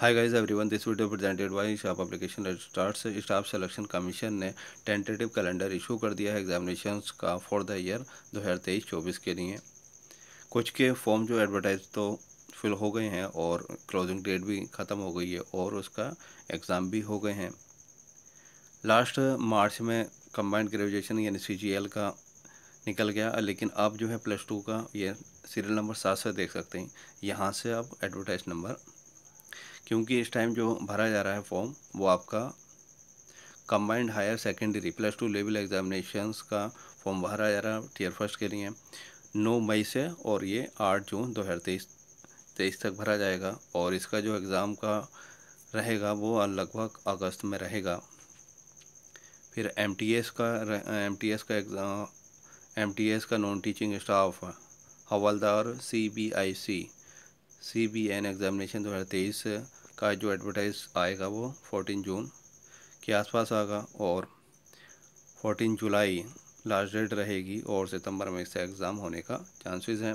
Hi guys everyone this video presented by shop application starts staff selection commission ने tentative calendar issue कर दिया है examination का for the year दो हज़ार तेईस चौबीस के लिए कुछ के फॉर्म जो एडवर्टाइज तो फिल हो गए हैं और क्लोजिंग डेट भी ख़त्म हो गई है और उसका एग्ज़ाम भी हो गए हैं लास्ट मार्च में कम्बाइंड ग्रेजुएशन यानी सी का निकल गया लेकिन अब जो है प्लस टू का ये सीरियल नंबर सात से देख सकते हैं यहाँ से आप एडवर्टाइज नंबर क्योंकि इस टाइम जो भरा जा रहा है फॉर्म वो आपका combined higher secondary plus two level examinations का फॉर्म भरा जा रहा है टीयर फर्स्ट के लिए नौ मई से और ये आठ जून दो हज़ार तेईस तेईस तक भरा जाएगा और इसका जो एग्ज़ाम का रहेगा वो लगभग अगस्त में रहेगा फिर एम का एम का एग्ज़ाम एम का नॉन टीचिंग स्टाफ हवलदार C B I C C B N examination दो हज़ार तेईस का जो एडवर्टाइज आएगा वो 14 जून के आसपास आएगा और 14 जुलाई लास्ट डेट रहेगी और सितंबर में इसका एग्ज़ाम होने का चांसेस हैं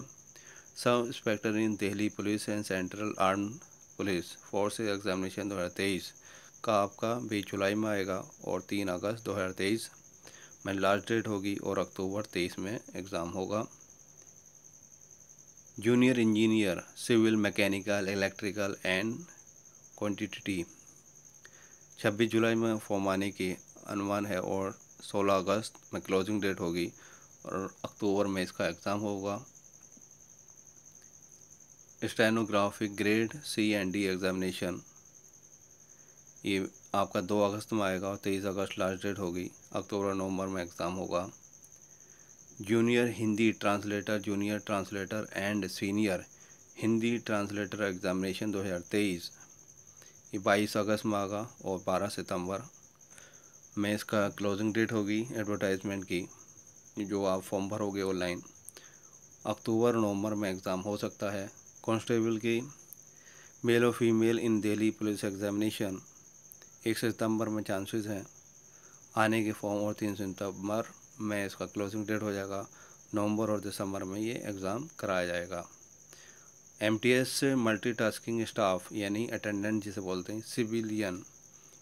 sub inspector in Delhi police and central arm police force examination 2023 का आपका बीस जुलाई में आएगा और तीन अगस्त दो में लास्ट डेट होगी और अक्टूबर तेईस में एग्ज़ाम होगा junior engineer civil mechanical electrical and quantity 26 जुलाई में फॉर्म आने की अनुमान है और 16 अगस्त में क्लोजिंग डेट होगी और अक्टूबर में इसका एग्ज़ाम होगा stenographic grade C and D examination ये आपका 2 अगस्त में आएगा और 23 अगस्त लास्ट डेट होगी अक्टूबर नवंबर में एग्ज़ाम होगा junior Hindi translator junior translator and senior Hindi translator examination 2023 ये बाईस अगस्त में आगा और 12 सितंबर में इसका क्लोजिंग डेट होगी एडवर्टाइजमेंट की जो आप फॉर्म भरोगे ऑनलाइन अक्टूबर नवंबर में एग्ज़ाम हो सकता है कॉन्स्टेबल की मेल और female in Delhi police examination एक सितंबर में चांसेस हैं आने के फॉर्म और तीन सितंबर में इसका क्लोजिंग डेट हो जाएगा नवंबर और दिसंबर में ये एग्ज़ाम कराया जाएगा M T S tasking staff यानी अटेंडेंट जिसे बोलते हैं civilian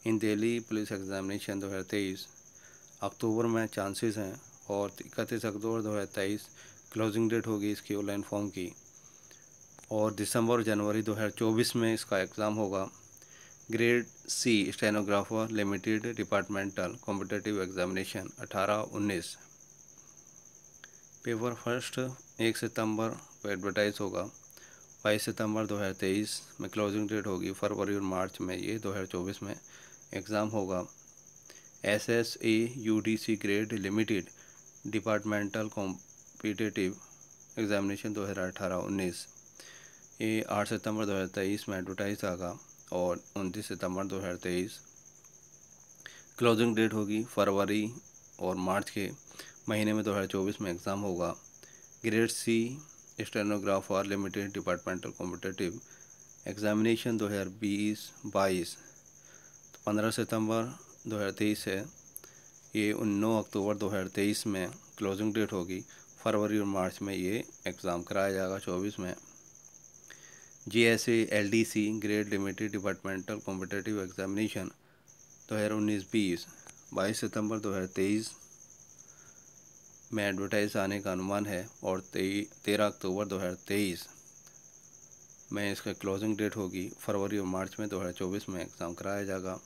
in Delhi police examination तेईस अक्टूबर में चांसेस हैं और इकतीस अक्टूबर तेईस क्लोजिंग डेट होगी इसकी ऑनलाइन फॉर्म की और दिसंबर जनवरी 2024 में इसका एग्ज़ाम होगा grade C stenographer limited departmental competitive examination 18-19 paper first एक सितंबर को एडवर्टाइज होगा बाईस सितंबर 2023 में क्लोजिंग डेट होगी फरवरी और मार्च में ये 2024 में एग्ज़ाम होगा S S A U D C grade limited departmental competitive examination 2018-19 ये 8 सितंबर 2023 में एडवर्टाइज आगा और उनतीस सितंबर 2023 क्लोजिंग डेट होगी फरवरी और मार्च के महीने में 2024 में एग्ज़ाम होगा grade C stenographer limited departmental competitive examination बाईस तो पंद्रह सितंबर तेईस है ये उन नौ अक्टूबर 2023 में क्लोजिंग डेट होगी फरवरी और मार्च में ये एग्ज़ाम कराया जाएगा 24 में G S L D C grade limited departmental competitive examination दो हज़ार उन्नीस बीस बाईस सितंबर दो हज़ार तेईस में एडवर्टाइज आने का अनुमान है और तेरह अक्टूबर दो हज़ार तेईस में इसका क्लोजिंग डेट होगी फरवरी और मार्च में दो हज़ार चौबीस में एग्ज़ाम कराया जाएगा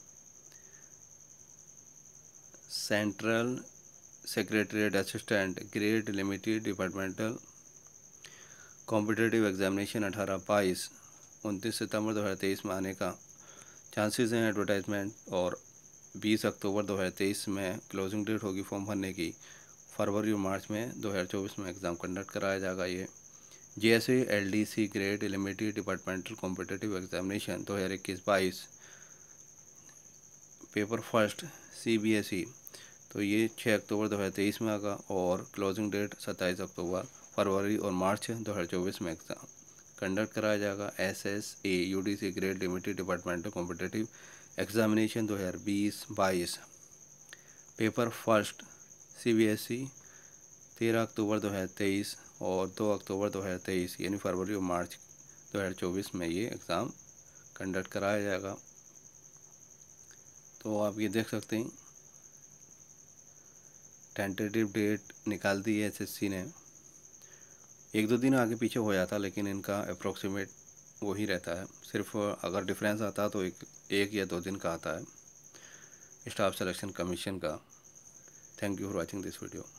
central secretariat assistant grade limited departmental competitive examination अठारह बाईस उनतीस सितंबर तेईस में आने का चांसेस हैं एडवर्टाइजमेंट और बीस अक्टूबर दो हज़ार तेईस में क्लोजिंग डेट होगी फॉर्म भरने की फरवरी और मार्च में दो हज़ार चौबीस में एग्ज़ाम कंडक्ट कराया जाएगा ये J S E L D C grade elementary departmental competitive examination दो हज़ार इक्कीस बाईस paper first C B S E तो ये छः अक्टूबर दो हज़ार तेईस में आगा और क्लोजिंग डेट सत्ताईस अक्टूबर फरवरी और मार्च दो हज़ार चौबीस में एग्ज़ाम कंडक्ट कराया जाएगा S S A U D C grade limited departmental competitive examination दो हज़ार बीस बाईस paper first C B S E तेरह अक्टूबर दो हज़ार तेईस और दो अक्टूबर दो हज़ार तेईस यानी फरवरी और मार्च दो हज़ार चौबीस में ये एग्ज़ाम कंडक्ट कराया जाएगा तो आप ये देख सकते हैं टेंटेटिव डेट निकाल दी है सी ने एक दो दिन आगे पीछे हो जाता लेकिन इनका अप्रोक्सीमेट वही रहता है सिर्फ अगर डिफरेंस आता तो एक एक या दो दिन का आता है स्टाफ सेलेक्शन कमीशन का thank you for watching this video